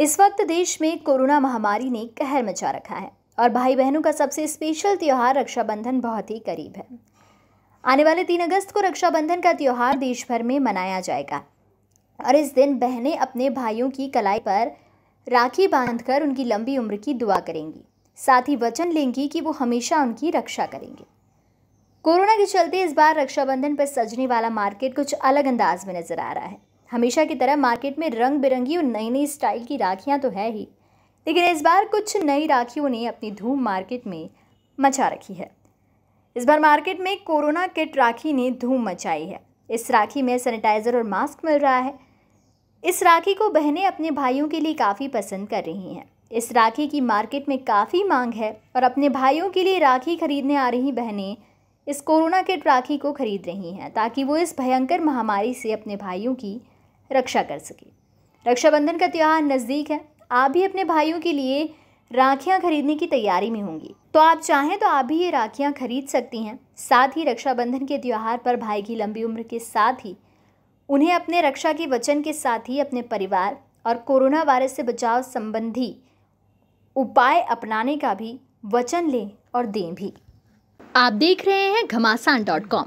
इस वक्त देश में कोरोना महामारी ने कहर मचा रखा है और भाई बहनों का सबसे स्पेशल त्यौहार रक्षाबंधन बहुत ही करीब है आने वाले तीन अगस्त को रक्षाबंधन का त्यौहार देश भर में मनाया जाएगा और इस दिन बहनें अपने भाइयों की कलाई पर राखी बांधकर उनकी लंबी उम्र की दुआ करेंगी साथ ही वचन लेंगी कि वो हमेशा उनकी रक्षा करेंगे कोरोना के चलते इस बार रक्षाबंधन पर सजने वाला मार्केट कुछ अलग अंदाज में नजर आ रहा है हमेशा की तरह मार्केट में रंग बिरंगी और नई नई स्टाइल की राखियाँ तो है ही लेकिन इस बार कुछ नई राखियों ने अपनी धूम मार्केट में मचा रखी है इस बार मार्केट में कोरोना किट राखी ने धूम मचाई है इस राखी में सैनिटाइज़र और मास्क मिल रहा है इस राखी को बहनें अपने भाइयों के लिए काफ़ी पसंद कर रही हैं इस राखी की मार्केट में काफ़ी मांग है और अपने भाइयों के लिए राखी खरीदने आ रही बहनें इस कोरोना किट राखी को खरीद रही हैं ताकि वो इस भयंकर महामारी से अपने भाइयों की रक्षा कर सके रक्षाबंधन का त्यौहार नज़दीक है आप भी अपने भाइयों के लिए राखियाँ खरीदने की तैयारी में होंगी तो आप चाहें तो आप भी ये राखियाँ खरीद सकती हैं साथ ही रक्षाबंधन के त्यौहार पर भाई की लंबी उम्र के साथ ही उन्हें अपने रक्षा के वचन के साथ ही अपने परिवार और कोरोना वायरस से बचाव संबंधी उपाय अपनाने का भी वचन लें और दें भी आप देख रहे हैं घमासान डॉट कॉम